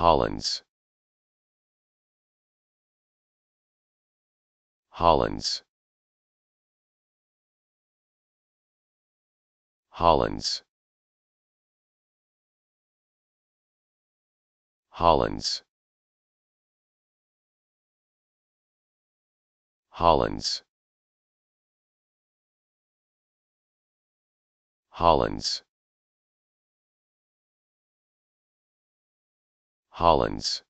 Hollands. Hollands. Hollands. Hollands. Hollands. Hollands. Hollins.